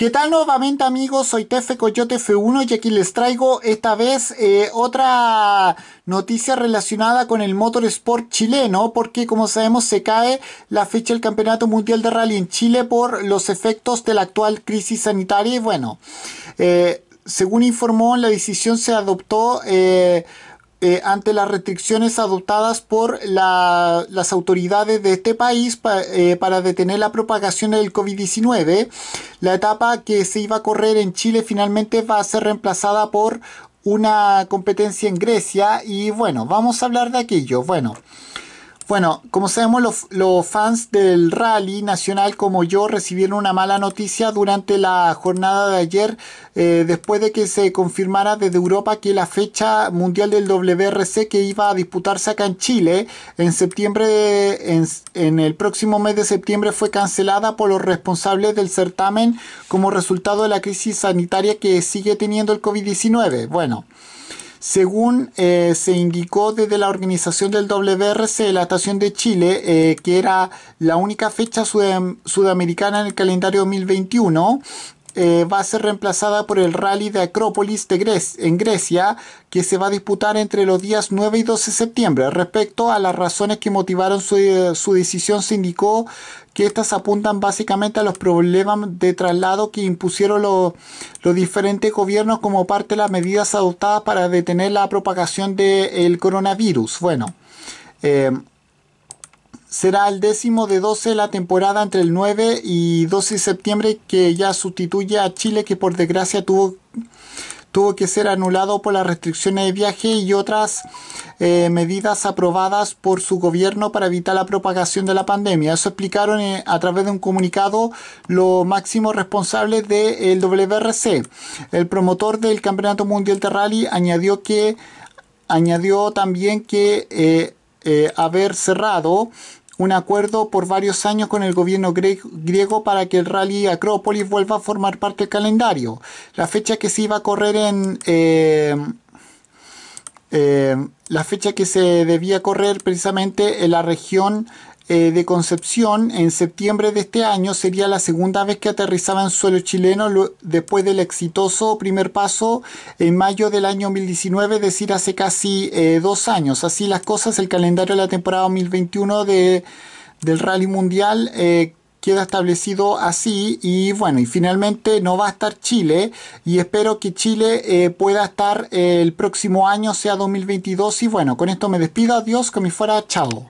¿Qué tal nuevamente amigos? Soy Tefe Coyote F1 y aquí les traigo esta vez eh, otra noticia relacionada con el motorsport chileno porque como sabemos se cae la fecha del Campeonato Mundial de Rally en Chile por los efectos de la actual crisis sanitaria y bueno, eh, según informó la decisión se adoptó... Eh, eh, ante las restricciones adoptadas por las autoridades de este país eh, para detener la propagación del COVID-19. La etapa que se iba a correr en Chile finalmente va a ser reemplazada por una competencia en Grecia y bueno, vamos a hablar de aquello. Bueno. Bueno, como sabemos, los, fans del rally nacional como yo recibieron una mala noticia durante la jornada de ayer, eh, después de que se confirmara desde Europa que la fecha mundial del WRC que iba a disputarse acá en Chile en septiembre, en el próximo mes de septiembre, fue cancelada por los responsables del certamen como resultado de la crisis sanitaria que sigue teniendo el COVID-19. Bueno. Según eh, se indicó desde la organización del WRC, la estación de Chile, eh, que era la única fecha sudamericana en el calendario 2021, eh, va a ser reemplazada por el rally de Acrópolis de en Grecia, que se va a disputar entre los días 9 y 12 de septiembre. Respecto a las razones que motivaron su, decisión, se indicó que estas apuntan básicamente a los problemas de traslado que impusieron los, diferentes gobiernos como parte de las medidas adoptadas para detener la propagación del el coronavirus. Bueno, eh, será el décimo de 12 la temporada entre el 9 y 12 de septiembre que ya sustituye a Chile que por desgracia tuvo, tuvo que ser anulado por las restricciones de viaje y otras eh, medidas aprobadas por su gobierno para evitar la propagación de la pandemia. Eso explicaron eh, a través de un comunicado los máximos responsables del WRC. El promotor del Campeonato Mundial de Rally añadió que añadió también que eh, haber cerrado un acuerdo por varios años con el gobierno griego para que el rally Acrópolis vuelva a formar parte del calendario. La fecha que se iba a correr en... Eh, eh, la fecha que se debía correr precisamente en la región eh, de Concepción en septiembre de este año sería la segunda vez que aterrizaba en suelo chileno después del exitoso primer paso en mayo del año 2019, es decir, hace casi eh, dos años. Así las cosas, el calendario de la temporada 2021 del Rally Mundial eh, queda establecido así y bueno y finalmente no va a estar Chile y espero que Chile pueda estar el próximo año sea 2022 y bueno con esto me despido adiós que me fuera chao